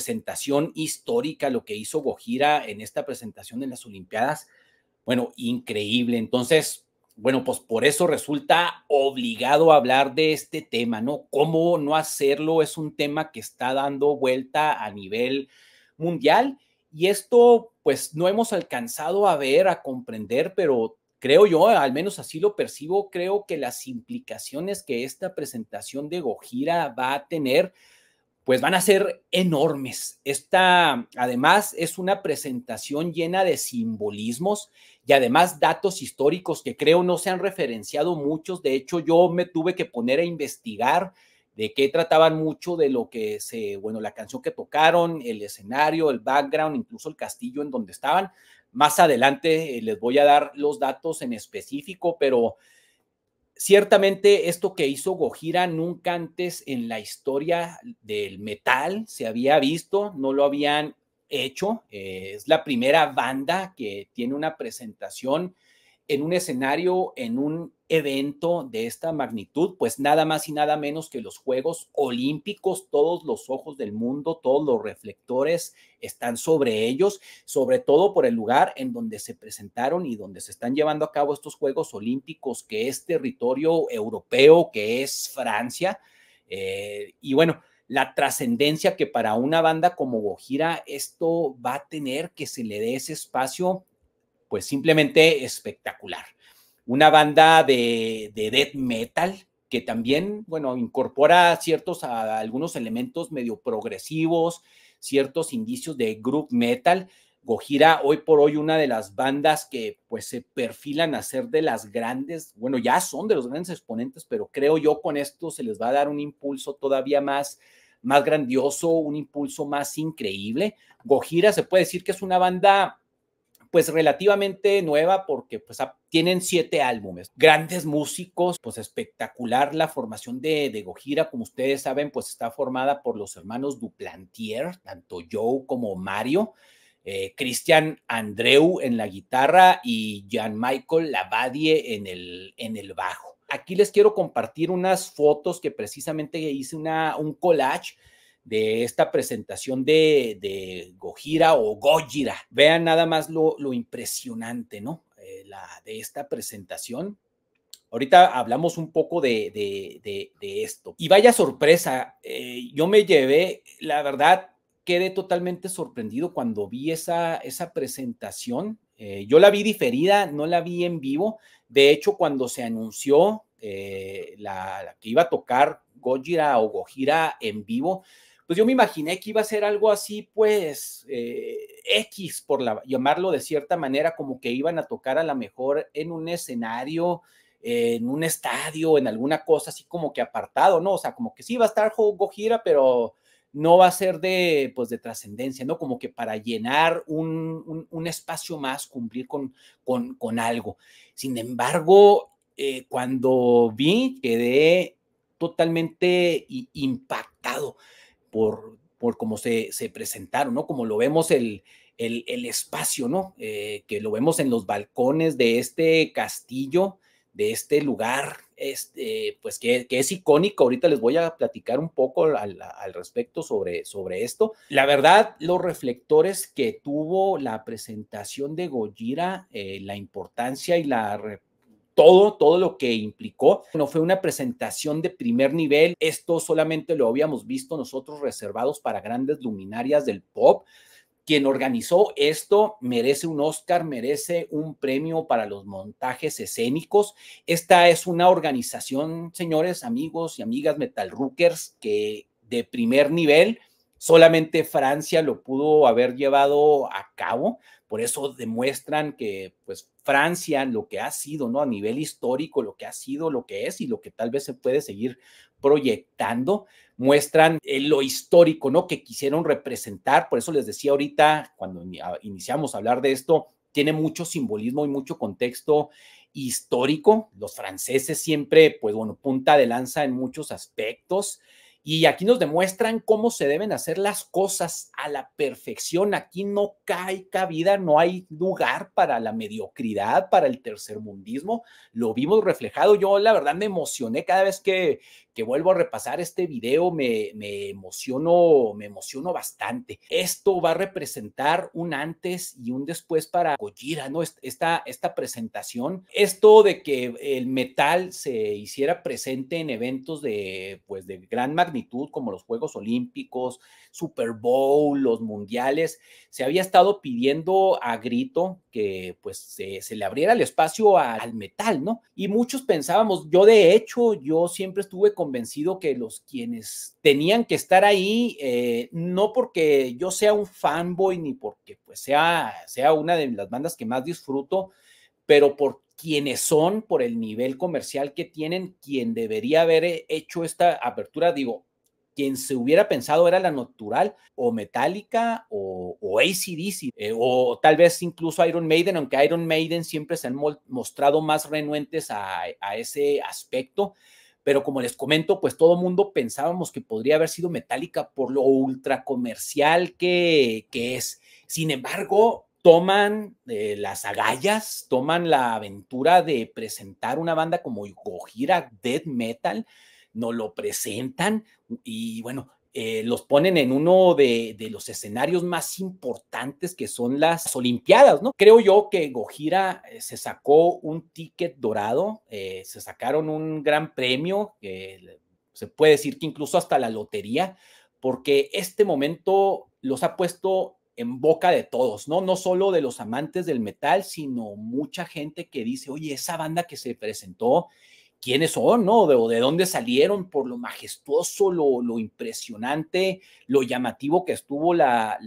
presentación histórica, lo que hizo Gojira en esta presentación en las Olimpiadas, bueno, increíble. Entonces, bueno, pues por eso resulta obligado hablar de este tema, ¿no? ¿Cómo no hacerlo? Es un tema que está dando vuelta a nivel mundial y esto pues no hemos alcanzado a ver, a comprender, pero creo yo, al menos así lo percibo, creo que las implicaciones que esta presentación de Gojira va a tener, pues van a ser enormes. Esta, además, es una presentación llena de simbolismos y además datos históricos que creo no se han referenciado muchos. De hecho, yo me tuve que poner a investigar de qué trataban mucho de lo que se, bueno, la canción que tocaron, el escenario, el background, incluso el castillo en donde estaban. Más adelante eh, les voy a dar los datos en específico, pero Ciertamente esto que hizo Gojira nunca antes en la historia del metal se había visto, no lo habían hecho. Eh, es la primera banda que tiene una presentación en un escenario, en un evento de esta magnitud, pues nada más y nada menos que los Juegos Olímpicos, todos los ojos del mundo, todos los reflectores están sobre ellos, sobre todo por el lugar en donde se presentaron y donde se están llevando a cabo estos Juegos Olímpicos, que es territorio europeo, que es Francia. Eh, y bueno, la trascendencia que para una banda como Gojira esto va a tener que se le dé ese espacio pues simplemente espectacular. Una banda de, de death metal que también, bueno, incorpora ciertos, a, ah, algunos elementos medio progresivos, ciertos indicios de group metal. Gojira, hoy por hoy, una de las bandas que pues se perfilan a ser de las grandes, bueno, ya son de los grandes exponentes, pero creo yo con esto se les va a dar un impulso todavía más, más grandioso, un impulso más increíble. Gojira se puede decir que es una banda pues relativamente nueva porque pues tienen siete álbumes, grandes músicos, pues espectacular la formación de, de Gojira, como ustedes saben, pues está formada por los hermanos Duplantier, tanto Joe como Mario. Eh, Cristian Andreu en la guitarra y Jan Michael Lavadie en el, en el bajo. Aquí les quiero compartir unas fotos que precisamente hice una, un collage de esta presentación de, Gojira o Gojira. Vean nada más lo, impresionante, ¿no? Eh, la, de esta presentación. Ahorita hablamos un poco de, esto. Y vaya sorpresa, eh, yo me llevé, la verdad, quedé totalmente sorprendido cuando vi esa, esa presentación. Eh, yo la vi diferida, no la vi en vivo. De hecho, cuando se anunció la, que iba a tocar Gojira o Gojira en vivo, pues yo me imaginé que iba a ser algo así, pues, eh, X, por llamarlo de cierta manera, como que iban a tocar a lo mejor en un escenario, en un estadio, en alguna cosa así como que apartado, ¿no? O sea, como que sí va a estar gira, pero no va a ser de, pues, de trascendencia, ¿no? Como que para llenar un, espacio más, cumplir con, con, algo. Sin embargo, eh, cuando vi, quedé totalmente impactado por, cómo se, se, presentaron, ¿no? Como lo vemos el, el, espacio, ¿no? Eh, que lo vemos en los balcones de este castillo, de este lugar, este, pues que, es icónico. Ahorita les voy a platicar un poco al, respecto sobre, sobre esto. La verdad, los reflectores que tuvo la presentación de Gojira, eh, la importancia y la todo, todo lo que implicó. No fue una presentación de primer nivel. Esto solamente lo habíamos visto nosotros reservados para grandes luminarias del pop. Quien organizó esto merece un Oscar, merece un premio para los montajes escénicos. Esta es una organización, señores, amigos y amigas metal rookers, que de primer nivel Solamente Francia lo pudo haber llevado a cabo, por eso demuestran que pues Francia lo que ha sido, ¿no? A nivel histórico, lo que ha sido, lo que es y lo que tal vez se puede seguir proyectando, muestran eh, lo histórico, ¿no? Que quisieron representar, por eso les decía ahorita cuando ah, iniciamos a hablar de esto, tiene mucho simbolismo y mucho contexto histórico. Los franceses siempre, pues bueno, punta de lanza en muchos aspectos. Y aquí nos demuestran cómo se deben hacer las cosas a la perfección. Aquí no cae cabida, no hay lugar para la mediocridad, para el tercermundismo. Lo vimos reflejado. Yo la verdad me emocioné cada vez que, vuelvo a repasar este video, me, me emociono, me emociono bastante. Esto va a representar un antes y un después para Gojira, ¿no? Esta, esta presentación, esto de que el metal se hiciera presente en eventos de, pues, de gran magnitud como los Juegos Olímpicos, Super Bowl, los mundiales, se había estado pidiendo a grito que pues se, se le abriera el espacio al, al metal, ¿no? Y muchos pensábamos, yo de hecho, yo siempre estuve con convencido que los quienes tenían que estar ahí, eh, no porque yo sea un fanboy ni porque pues sea, sea una de las bandas que más disfruto, pero por quienes son, por el nivel comercial que tienen, quien debería haber eh, hecho esta apertura, digo, quien se hubiera pensado era la natural o Metallica o, o ACDC eh, o tal vez incluso Iron Maiden, aunque Iron Maiden siempre se han mostrado más renuentes a ese aspecto, pero como les comento, pues todo mundo pensábamos que podría haber sido Metallica por lo ultra comercial que, es. Sin embargo, toman eh, las agallas, toman la aventura de presentar una banda como Gojira Death Metal, no lo presentan y bueno, eh, los ponen en uno de, los escenarios más importantes que son las Olimpiadas, ¿no? Creo yo que Gojira eh, se sacó un ticket dorado, eh, se sacaron un gran premio, que se puede decir que incluso hasta la lotería, porque este momento los ha puesto en boca de todos, ¿no? No solo de los amantes del metal, sino mucha gente que dice, oye, esa banda que se presentó quiénes son, ¿no? De, o de dónde salieron, por lo majestuoso, lo, impresionante, lo llamativo que estuvo la,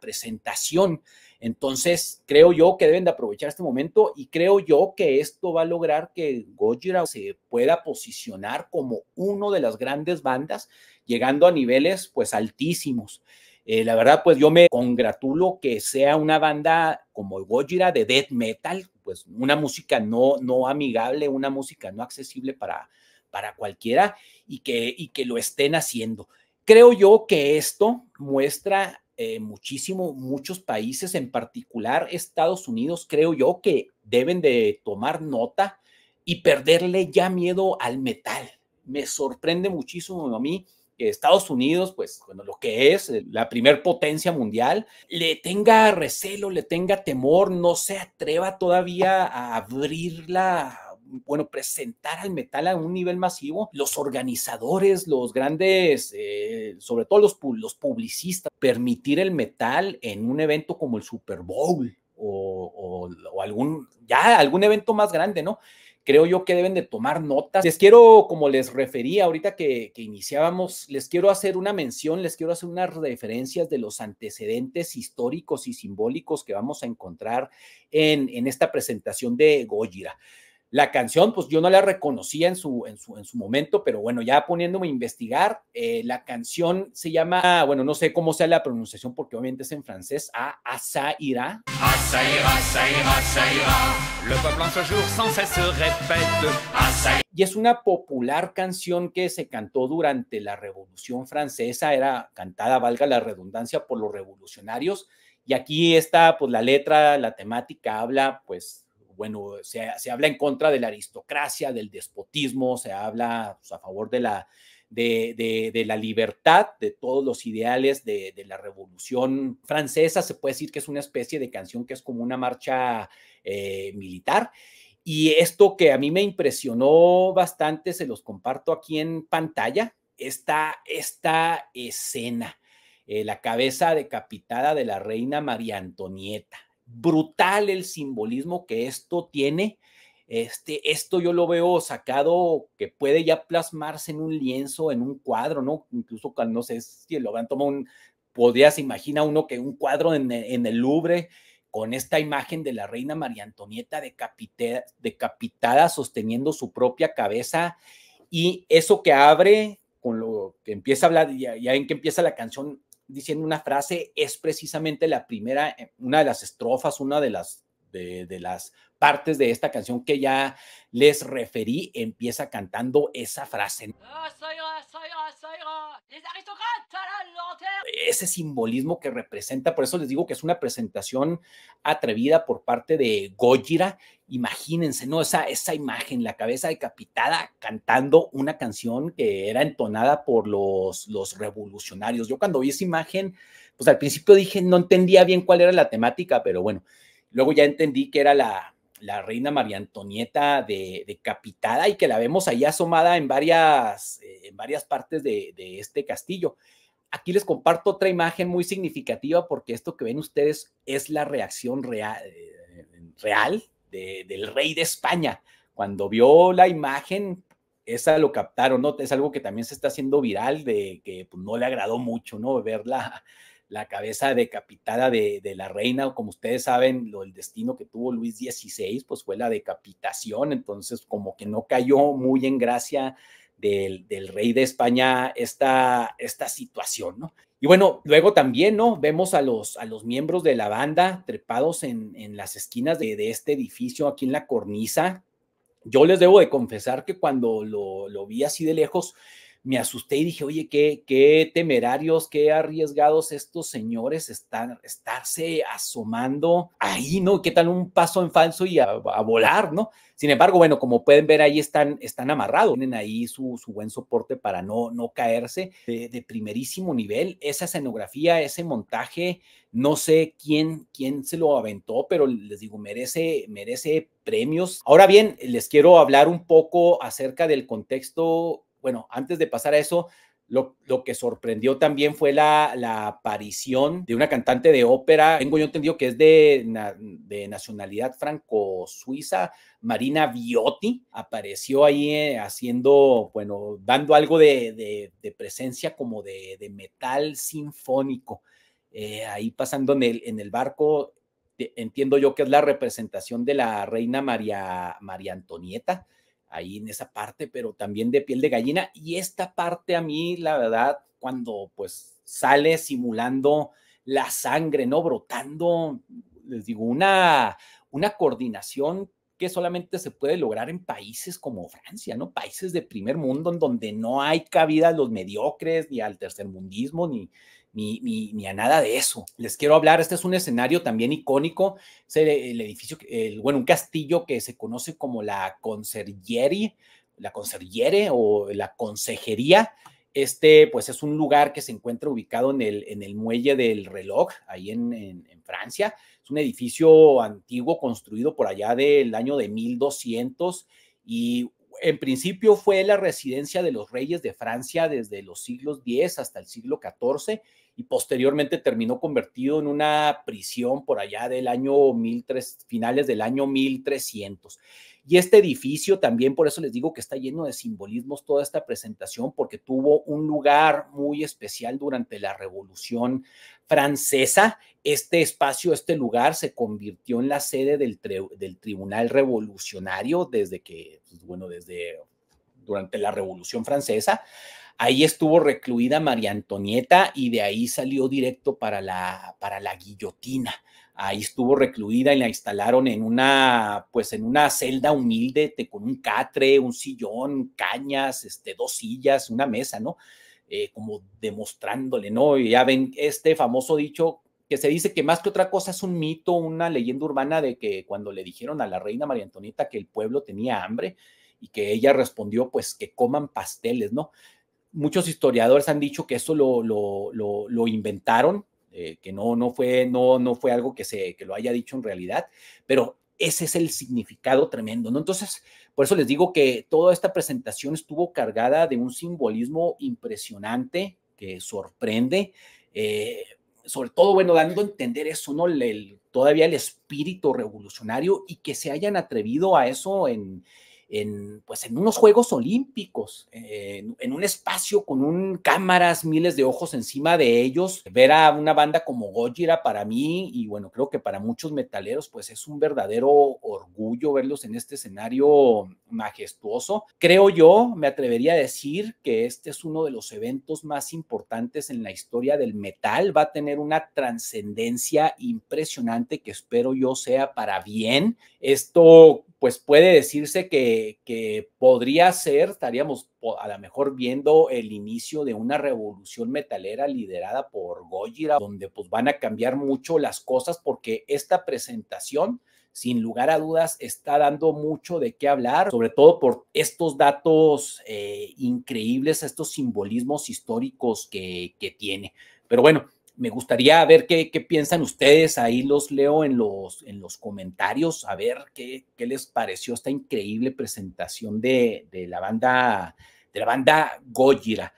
presentación. Entonces, creo yo que deben de aprovechar este momento y creo yo que esto va a lograr que Gojira se pueda posicionar como uno de las grandes bandas, llegando a niveles pues altísimos. Eh, la verdad, pues yo me congratulo que sea una banda como Gojira de death metal, pues una música no, no amigable, una música no accesible para, para cualquiera y que, y que lo estén haciendo. Creo yo que esto muestra eh, muchísimo, muchos países, en particular Estados Unidos, creo yo que deben de tomar nota y perderle ya miedo al metal. Me sorprende muchísimo a mí Estados Unidos, pues bueno, lo que es eh, la primer potencia mundial, le tenga recelo, le tenga temor, no se atreva todavía a abrirla bueno, presentar al metal a un nivel masivo, los organizadores, los grandes, eh, sobre todo los, los publicistas, permitir el metal en un evento como el Super Bowl o, o, algún, ya algún evento más grande, ¿no? creo yo que deben de tomar notas. Les quiero, como les refería ahorita que, que, iniciábamos, les quiero hacer una mención, les quiero hacer unas referencias de los antecedentes históricos y simbólicos que vamos a encontrar en, en esta presentación de Gojira. La canción, pues yo no la reconocía en su, en su, en su momento, pero bueno, ya poniéndome a investigar, eh, la canción se llama, bueno, no sé cómo sea la pronunciación porque obviamente es en francés, a Asa Ira. Le peuple en ce jour sans cesse répète. y es una popular canción que se cantó durante la Revolución Francesa, era cantada, valga la redundancia, por los revolucionarios. Y aquí está, pues la letra, la temática habla, pues bueno, se, habla en contra de la aristocracia, del despotismo, se habla pues, a favor de la, de, la libertad, de todos los ideales de, la Revolución Francesa. Se puede decir que es una especie de canción que es como una marcha eh, militar. Y esto que a mí me impresionó bastante, se los comparto aquí en pantalla, esta, esta escena, eh, la cabeza decapitada de la reina María Antonieta brutal el simbolismo que esto tiene. Este, esto yo lo veo sacado que puede ya plasmarse en un lienzo, en un cuadro, ¿no? Incluso cuando no sé si lo van tomado un, podrías imagina uno que un cuadro en, el Louvre con esta imagen de la reina María Antonieta decapitada, decapitada sosteniendo su propia cabeza y eso que abre con lo que empieza a hablar, ya, ya en que empieza la canción, diciendo una frase es precisamente la primera, eh, una de las estrofas, una de las, de, las partes de esta canción que ya les referí, empieza cantando esa frase. Ah, Ese simbolismo que representa, por eso les digo que es una presentación atrevida por parte de Gojira imagínense, ¿no? Esa, esa imagen, la cabeza decapitada cantando una canción que era entonada por los, los revolucionarios. Yo cuando vi esa imagen, pues al principio dije, no entendía bien cuál era la temática, pero bueno, luego ya entendí que era la, reina María Antonieta decapitada y que la vemos ahí asomada en varias, eh, varias partes de, este castillo. Aquí les comparto otra imagen muy significativa porque esto que ven ustedes es la reacción eh, real, real del rey de España. Cuando vio la imagen, esa lo captaron, ¿no? Es algo que también se está haciendo viral, de que pues, no le agradó mucho, ¿no? Ver la, la cabeza decapitada de, la reina, como ustedes saben, lo, el destino que tuvo Luis XVI, pues fue la decapitación, entonces como que no cayó muy en gracia del, del rey de España esta, esta situación, ¿no? Y bueno, luego también, ¿no? Vemos a los, a los miembros de la banda trepados en, en las esquinas de, este edificio, aquí en la cornisa. Yo les debo de confesar que cuando lo, lo vi así de lejos, me asusté y dije, oye, qué, qué temerarios, qué arriesgados estos señores están, estarse asomando ahí, ¿no? ¿Qué tal un paso en falso y a, volar, ¿no? Sin embargo, bueno, como pueden ver ahí están, están amarrados, tienen ahí su, buen soporte para no, no caerse de, primerísimo nivel. Esa escenografía, ese montaje, no sé quién, quién se lo aventó, pero les digo, merece, merece premios. Ahora bien, les quiero hablar un poco acerca del contexto bueno, antes de pasar a eso, lo, que sorprendió también fue la, aparición de una cantante de ópera. Tengo yo entendido que es de, nacionalidad franco-suiza, Marina Viotti. Apareció ahí eh, haciendo, bueno, dando algo de, presencia como de, metal sinfónico. Eh, ahí pasando en el, en el barco, entiendo yo que es la representación de la reina María, María Antonieta ahí en esa parte, pero también de piel de gallina. Y esta parte a mí, la verdad, cuando pues sale simulando la sangre, ¿no? Brotando, les digo, una, una coordinación que solamente se puede lograr en países como Francia, ¿no? Países de primer mundo en donde no hay cabida a los mediocres, ni al tercermundismo, ni, ni, a nada de eso. Les quiero hablar, este es un escenario también icónico, es el, edificio, bueno, un castillo que se conoce como la Consergieri, la conserjere o la Consejería. Este, pues es un lugar que se encuentra ubicado en el, muelle del reloj, ahí en, Francia. Es un edificio antiguo construido por allá del año de 1200 y en principio fue la residencia de los reyes de Francia desde los siglos X hasta el siglo XIV y posteriormente terminó convertido en una prisión por allá del año 1300, finales del año 1300. Y este edificio también, por eso les digo que está lleno de simbolismos toda esta presentación, porque tuvo un lugar muy especial durante la Revolución Francesa. Este espacio, este lugar se convirtió en la sede del, del Tribunal Revolucionario desde que, pues, bueno, desde durante la Revolución Francesa. Ahí estuvo recluida María Antonieta y de ahí salió directo para la, para la guillotina. Ahí estuvo recluida y la instalaron en una, pues en una celda humilde, con un catre, un sillón, cañas, este, dos sillas, una mesa, ¿no? Eh, como demostrándole, ¿no? Y ya ven este famoso dicho que se dice que más que otra cosa es un mito, una leyenda urbana de que cuando le dijeron a la reina María Antonieta que el pueblo tenía hambre y que ella respondió pues que coman pasteles, ¿no? muchos historiadores han dicho que eso lo, inventaron, eh, que no, no, fue, no, no fue algo que, se, que lo haya dicho en realidad, pero ese es el significado tremendo, ¿no? Entonces, por eso les digo que toda esta presentación estuvo cargada de un simbolismo impresionante que sorprende, eh, sobre todo, bueno, dando a entender eso, ¿no? todavía el espíritu revolucionario y que se hayan atrevido a eso en, en, pues, en unos Juegos Olímpicos, en, un espacio con un, cámaras, miles de ojos encima de ellos. Ver a una banda como Gojira para mí, y bueno, creo que para muchos metaleros, pues es un verdadero orgullo verlos en este escenario majestuoso. Creo yo, me atrevería a decir que este es uno de los eventos más importantes en la historia del metal. Va a tener una trascendencia impresionante que espero yo sea para bien. Esto pues puede decirse que, podría ser, estaríamos a lo mejor viendo el inicio de una revolución metalera liderada por Gojira, donde pues van a cambiar mucho las cosas porque esta presentación, sin lugar a dudas, está dando mucho de qué hablar, sobre todo por estos datos eh, increíbles, estos simbolismos históricos que, que tiene. Pero bueno, me gustaría ver qué, piensan ustedes. Ahí los leo en los, en los comentarios, a ver qué, les pareció esta increíble presentación de, la banda de la banda Gojira.